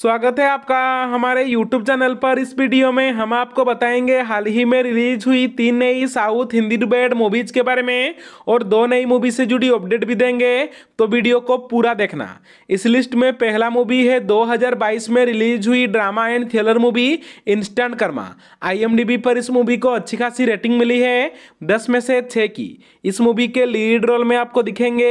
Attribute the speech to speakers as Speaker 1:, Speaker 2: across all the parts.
Speaker 1: स्वागत है आपका हमारे YouTube चैनल पर इस वीडियो में हम आपको बताएंगे हाल ही में रिलीज हुई तीन नई साउथ हिंदी डुबेड मूवीज़ के बारे में और दो नई मूवी से जुड़ी अपडेट भी देंगे तो वीडियो को पूरा देखना इस लिस्ट में पहला मूवी है 2022 में रिलीज हुई drama and thriller movie Instant Karma आई पर इस मूवी को अच्छी खासी रेटिंग मिली है दस में से छः की इस मूवी के लीड रोल में आपको दिखेंगे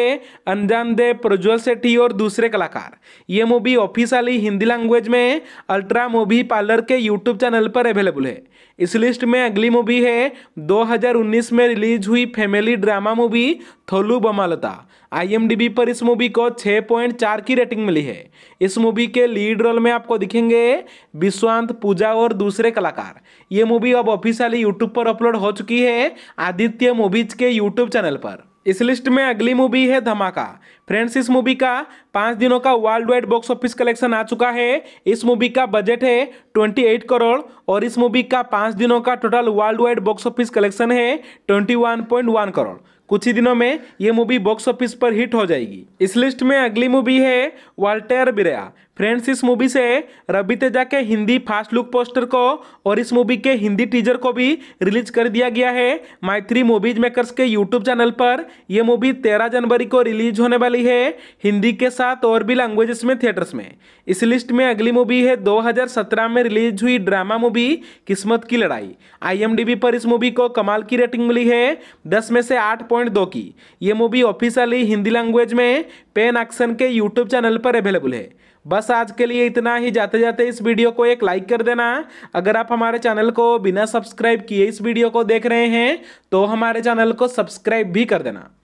Speaker 1: अनजान देव प्रज्वल सेठी और दूसरे कलाकार ये मूवी ऑफिस हिंदी लैंग्वेज में अल्ट्रा मूवी पार्लर के यूट्यूब चैनल पर अवेलेबल है इस लिस्ट में अगली मूवी है 2019 में रिलीज हुई family drama movie Tholu Bommalata IMDb पर इस मूवी को 6.4 की रेटिंग मिली है इस मूवी के लीड रोल में आपको दिखेंगे विश्वांत पूजा और दूसरे कलाकार ये मूवी अब ऑफिशियली यूट्यूब पर अपलोड हो चुकी है आदित्य मूवीज के यूट्यूब चैनल पर इस लिस्ट में अगली मूवी है धमाका फ्रेंड्स इस मूवी का पाँच दिनों का world wide box office collection आ चुका है इस मूवी का बजट है 28 करोड़ और इस मूवी का पाँच दिनों का total world wide box office collection है 21.1 करोड़ कुछ ही दिनों में ये मूवी बॉक्स ऑफिस पर हिट हो जाएगी इस लिस्ट में अगली मूवी है वाल्टेयर बिरया फ्रेंड्स इस मूवी से रवि तेजा के हिंदी फास्ट लुक पोस्टर को और इस मूवी के हिंदी टीजर को भी रिलीज कर दिया गया है थ्री मूवीज मेकर्स के यूट्यूब चैनल पर यह मूवी तेरह जनवरी को रिलीज होने वाली है हिंदी के साथ और भी लैंग्वेजेस में थिएटर्स में इस लिस्ट में अगली मूवी है दो में रिलीज हुई ड्रामा मूवी किस्मत की लड़ाई आई पर इस मूवी को कमाल की रेटिंग मिली है दस में से आठ पॉइंट दो की यह मूवी ऑफिशियली हिंदी लैंग्वेज में पेन एक्शन के यूट्यूब चैनल पर अवेलेबल है बस बस आज के लिए इतना ही जाते जाते इस वीडियो को एक लाइक कर देना अगर आप हमारे चैनल को बिना सब्सक्राइब किए इस वीडियो को देख रहे हैं तो हमारे चैनल को सब्सक्राइब भी कर देना